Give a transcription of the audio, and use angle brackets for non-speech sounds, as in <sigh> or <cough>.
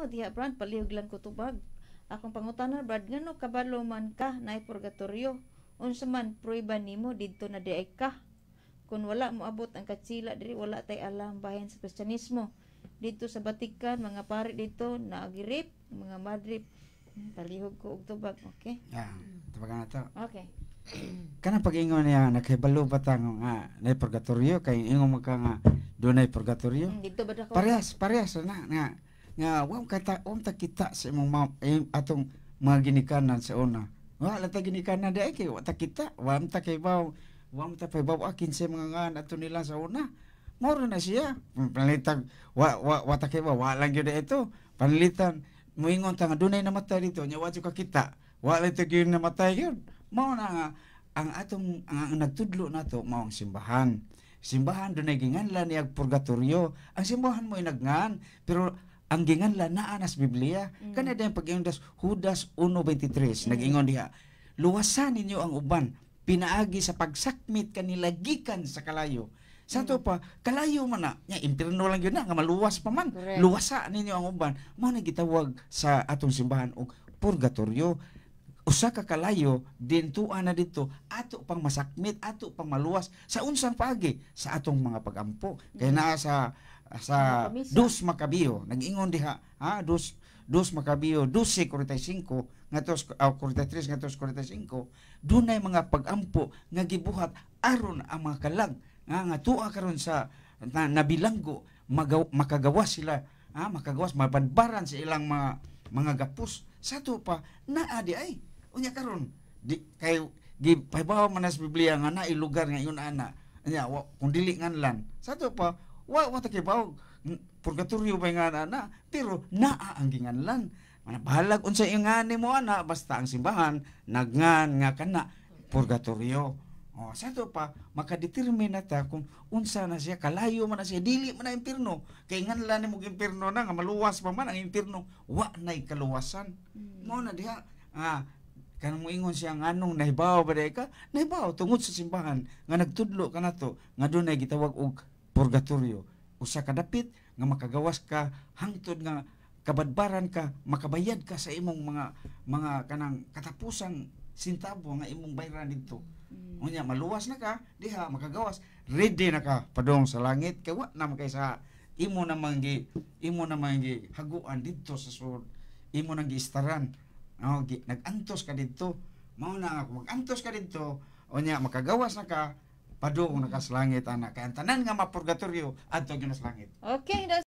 kabalo diha Brad palihog lang ko tubag akong pangutana Brad ngano kabalo man ka na purgatorio unsa man prueba nimo didto na diay ka kung wala abot ang katsila diri wala tay alam bahin sa Kristyanismo dito sa Batikan mga pare dito nagirip, mga madrip hmm, palihog ko og tubag okay yeah tubagan na to okay <clears throat> kana pag-ingon niya nakahibalo ba ta nga na purgatorio kay ingon mo ka nga dunay purgatorio hmm, dito ba dako parehas parehas na nga Ya, wong kata om tak kita semang mau eh, atau magini kanan seona. Wah, lata gini kanan dia ke eh, tak kita, wam tak kebau, wam tak kebau akin mengangan atau nila seona. Moro na siya. Mm, Panlitan, wa, wa, wa tak kebau, wa lang yun itu. Panlitan, muingon tanga, dunay namatay dito, nya wadyo ka kita. Wa lang yun mata yun. mau na nga, ang atong ang, ang nagtudlo na to, mao ang simbahan. Simbahan dunay ginganlan ni purgatorio. Ang simbahan mo inagnan, pero ang gingan la na anas Biblia mm. kana dayon pag Judas 1:23 mm. nag-ingon diha luwasan ninyo ang uban pinaagi sa pagsakmit kanila gikan sa kalayo Santo mm. pa kalayo man na impirno lang yun na nga maluwas pa man Correct. luwasa ninyo ang uban mao na gitawag sa atong simbahan og purgatorio usa ka kalayo dintuan na dito ato pang masakmit ato pang maluwas sa unsang pagi sa atong mga pagampo kay mm. naa sa sa dos makabio nagingon ingon diha ha dos dos makabiyo 12:45 ngatos uh, ah, 43 ngatos 45 dunay mga pagampo nga gibuhat aron ang mga kalag nga nga tuwa karon sa na, nabilanggo magaw, makagawas sila ha makagawas mabanbaran sa ilang mga mga gapos sa to pa na di ay unya karon di kay gi pahibaw manas Biblia nga na lugar nga yun ana nya kung dili nganlan sa to pa Wa wa takibaw purgatorio ba nga na, na pero naaanggingan lang. Manabalag unsa ingani mo ana basta ang simbahan nagngan nga kana purgatorio. Oh, sa to pa, makadetermine na ta kung unsa na siya, kalayo man na siya, dili man na impirno. kay nga nila ni mong impirno na, nga maluwas pa man ang impirno, wa na'y kaluwasan. Mo mm. na diha, ah, kan mo ingon siya nga anong nahibaw ba ka nahibaw tungod sa simbahan nga nagtudlo ka nato nga dunay gitawag og purgatorio usa ka dapit nga makagawas ka hangtod nga kabadbaran ka makabayad ka sa imong mga mga kanang katapusang sintabo nga imong bayran didto mm. unya maluwas na ka diha makagawas ready na ka padong sa langit kay wa na kay sa imo na manggi imo na manggi haguan didto sa sud imo nang giistaran no, gi, nagantos ka didto mao na mag magantos ka didto unya makagawas na ka padung nakas langit anak kantanan ngama purgatorio atau genas langit oke okay,